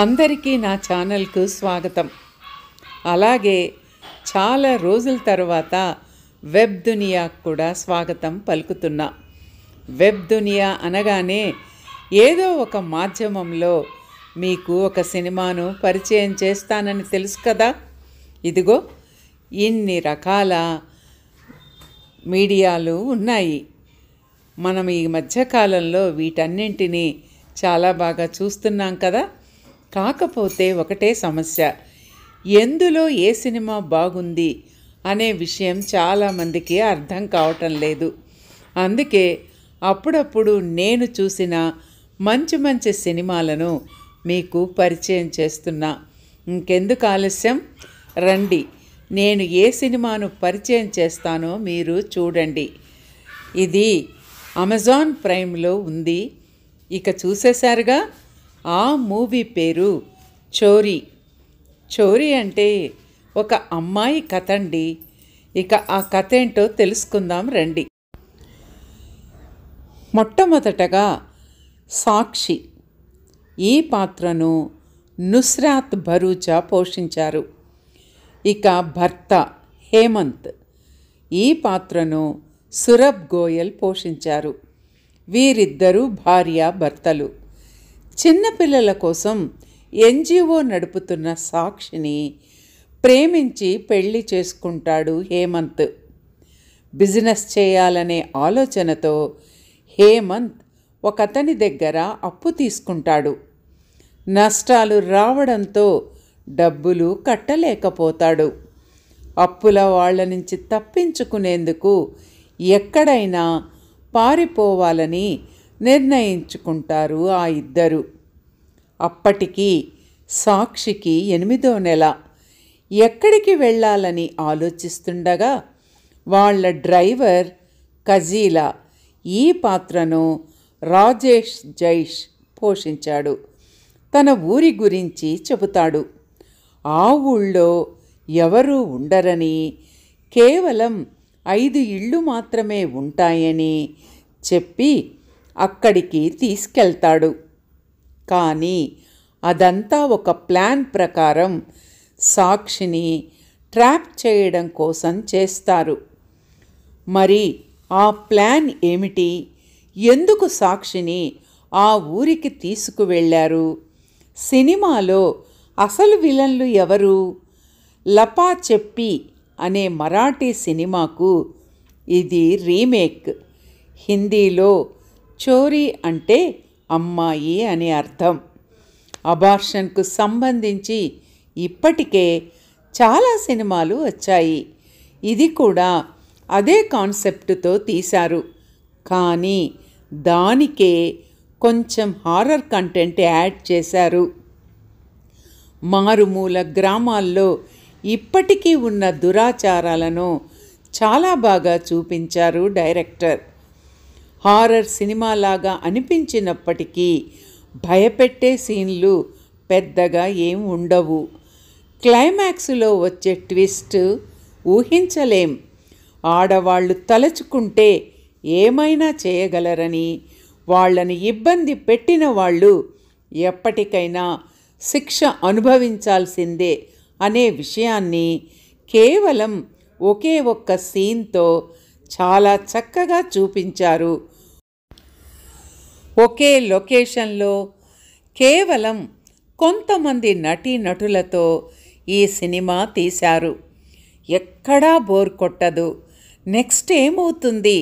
అందరికీ నా ఛానల్కు స్వాగతం అలాగే చాలా రోజుల తర్వాత వెబ్ దునియాకు కూడా స్వాగతం పలుకుతున్నా వెబ్ దునియా అనగానే ఏదో ఒక మాధ్యమంలో మీకు ఒక సినిమాను పరిచయం చేస్తానని తెలుసు కదా ఇదిగో ఇన్ని రకాల మీడియాలు ఉన్నాయి మనం ఈ మధ్యకాలంలో వీటన్నింటినీ చాలా బాగా చూస్తున్నాం కదా కాకపోతే ఒకటే సమస్య ఎందులో ఏ సినిమా బాగుంది అనే విషయం చాలామందికి అర్థం కావటం లేదు అందుకే అప్పుడప్పుడు నేను చూసిన మంచి మంచి సినిమాలను మీకు పరిచయం చేస్తున్నా ఇంకెందుకు ఆలస్యం రండి నేను ఏ సినిమాను పరిచయం చేస్తానో మీరు చూడండి ఇది అమెజాన్ ప్రైమ్లో ఉంది ఇక చూసేశారుగా ఆ మూవీ పేరు చోరీ చోరీ అంటే ఒక అమ్మాయి కథ అండి ఇక ఆ కథ ఏంటో తెలుసుకుందాం రండి మొట్టమొదటగా సాక్షి ఈ పాత్రను నుస్రాత్ భరూచా పోషించారు ఇక భర్త హేమంత్ ఈ పాత్రను సురభ్ గోయల్ పోషించారు వీరిద్దరూ భార్య భర్తలు చిన్నపిల్లల కోసం ఎన్జిఓ నడుపుతున్న సాక్షిని ప్రేమించి పెళ్లి చేసుకుంటాడు హేమంత్ బిజినెస్ చేయాలనే ఆలోచనతో హేమంత్ ఒకతని దగ్గర అప్పు తీసుకుంటాడు నష్టాలు రావడంతో డబ్బులు కట్టలేకపోతాడు అప్పుల వాళ్ల నుంచి తప్పించుకునేందుకు ఎక్కడైనా పారిపోవాలని నిర్ణయించుకుంటారు ఆ ఇద్దరు అప్పటికి సాక్షికి ఎనిమిదో నెల ఎక్కడికి వెళ్ళాలని ఆలోచిస్తుండగా వాళ్ళ డ్రైవర్ కజీలా ఈ పాత్రను రాజేష్ జైష్ పోషించాడు తన ఊరి గురించి చెబుతాడు ఆ ఊళ్ళో ఎవరూ ఉండరని కేవలం ఐదు ఇళ్ళు మాత్రమే ఉంటాయని చెప్పి అక్కడికి తీసుకెళ్తాడు కానీ అదంతా ఒక ప్లాన్ ప్రకారం సాక్షిని ట్రాప్ చేయడం కోసం చేస్తారు మరి ఆ ప్లాన్ ఏమిటి ఎందుకు సాక్షిని ఆ ఊరికి తీసుకువెళ్ళారు సినిమాలో అసలు విలన్లు ఎవరు లపా చెప్పి అనే మరాఠీ సినిమాకు ఇది రీమేక్ హిందీలో చోరీ అంటే అమ్మాయి అని అర్థం అబార్షన్కు సంబంధించి ఇప్పటికే చాలా సినిమాలు వచ్చాయి ఇది కూడా అదే కాన్సెప్ట్తో తీశారు కానీ దానికే కొంచెం హారర్ కంటెంట్ యాడ్ చేశారు మారుమూల గ్రామాల్లో ఇప్పటికీ ఉన్న దురాచారాలను చాలా బాగా చూపించారు డైరెక్టర్ హారర్ సినిమాలాగా అనిపించినప్పటికీ భయపెట్టే సీన్లు పెద్దగా ఏం ఉండవు క్లైమాక్స్లో వచ్చే ట్విస్ట్ ఊహించలేం ఆడవాళ్ళు తలచుకుంటే ఏమైనా చేయగలరని వాళ్ళని ఇబ్బంది పెట్టిన వాళ్ళు ఎప్పటికైనా శిక్ష అనుభవించాల్సిందే అనే విషయాన్ని కేవలం ఒకే ఒక్క సీన్తో చాలా చక్కగా చూపించారు ఒకే లొకేషన్లో కేవలం కొంతమంది నటీనటులతో ఈ సినిమా తీశారు ఎక్కడా బోర్ కొట్టదు నెక్స్ట్ ఏమవుతుంది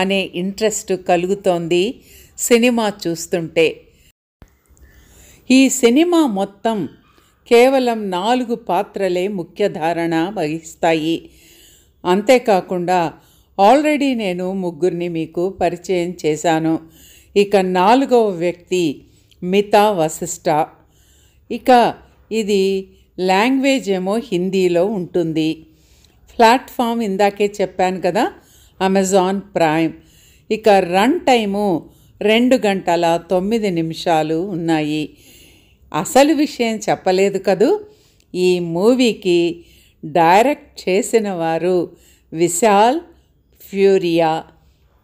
అనే ఇంట్రెస్ట్ కలుగుతోంది సినిమా చూస్తుంటే ఈ సినిమా మొత్తం కేవలం నాలుగు పాత్రలే ముఖ్యధారణ వహిస్తాయి అంతేకాకుండా ఆల్రెడీ నేను ముగ్గురిని మీకు పరిచయం చేశాను ఇక నాలుగవ వ్యక్తి మితా వశిష్ట ఇక ఇది లాంగ్వేజ్ ఏమో హిందీలో ఉంటుంది ప్లాట్ఫామ్ ఇందాకే చెప్పాను కదా అమెజాన్ ప్రైమ్ ఇక రన్ టైము రెండు గంటల తొమ్మిది నిమిషాలు ఉన్నాయి అసలు విషయం చెప్పలేదు కదూ ఈ మూవీకి డైరెక్ట్ చేసిన వారు విశాల్ ఫ్యూరియా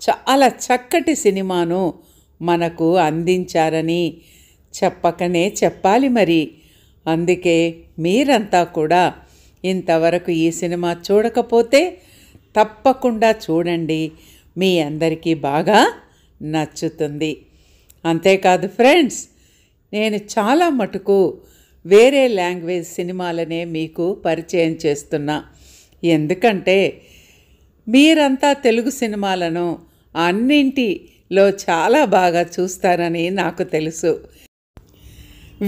చాలా చక్కటి సినిమాను మనకు అందించారని చెప్పకనే చెప్పాలి మరి అందుకే మీరంతా కూడా ఇంతవరకు ఈ సినిమా చూడకపోతే తప్పకుండా చూడండి మీ అందరికీ బాగా నచ్చుతుంది అంతేకాదు ఫ్రెండ్స్ నేను చాలా మటుకు వేరే లాంగ్వేజ్ సినిమాలనే మీకు పరిచయం చేస్తున్నా ఎందుకంటే మీరంతా తెలుగు సినిమాలను అన్నింటిలో చాలా బాగా చూస్తారని నాకు తెలుసు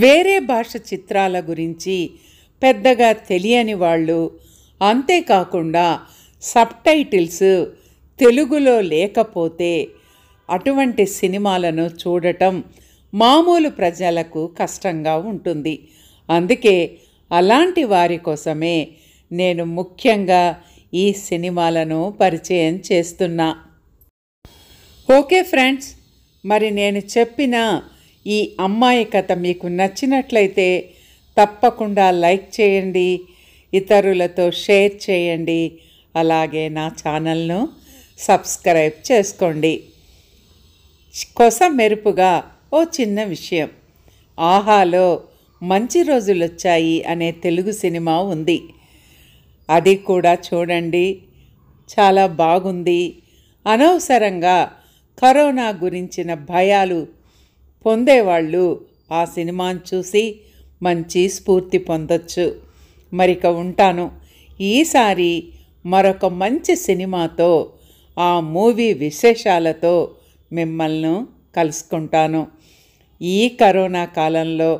వేరే భాష చిత్రాల గురించి పెద్దగా తెలియని వాళ్ళు అంతేకాకుండా సబ్ టైటిల్స్ తెలుగులో లేకపోతే అటువంటి సినిమాలను చూడటం మామూలు ప్రజలకు కష్టంగా ఉంటుంది అందుకే అలాంటి వారి కోసమే నేను ముఖ్యంగా ఈ సినిమాలను పరిచయం చేస్తున్నా ఓకే ఫ్రెండ్స్ మరి నేను చెప్పిన ఈ అమ్మాయి కథ మీకు నచ్చినట్లయితే తప్పకుండా లైక్ చేయండి ఇతరులతో షేర్ చేయండి అలాగే నా ఛానల్ను సబ్స్క్రైబ్ చేసుకోండి కొస మెరుపుగా ఓ చిన్న విషయం ఆహాలో మంచి రోజులు వచ్చాయి అనే తెలుగు సినిమా ఉంది అది కూడా చూడండి చాలా బాగుంది అనవసరంగా కరోనా గురించిన భయాలు పొందేవాళ్ళు ఆ సినిమాను చూసి మంచి స్ఫూర్తి పొందొచ్చు మరిక ఉంటాను ఈసారి మరొక మంచి సినిమాతో ఆ మూవీ విశేషాలతో మిమ్మల్ని కలుసుకుంటాను ఈ కరోనా కాలంలో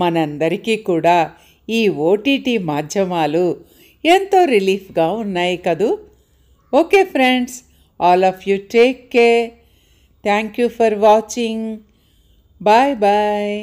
మనందరికీ కూడా ఈ ఓటీటీ మాధ్యమాలు ఎంతో రిలీఫ్గా ఉన్నాయి కదూ okay friends all of you take care thank you for watching bye bye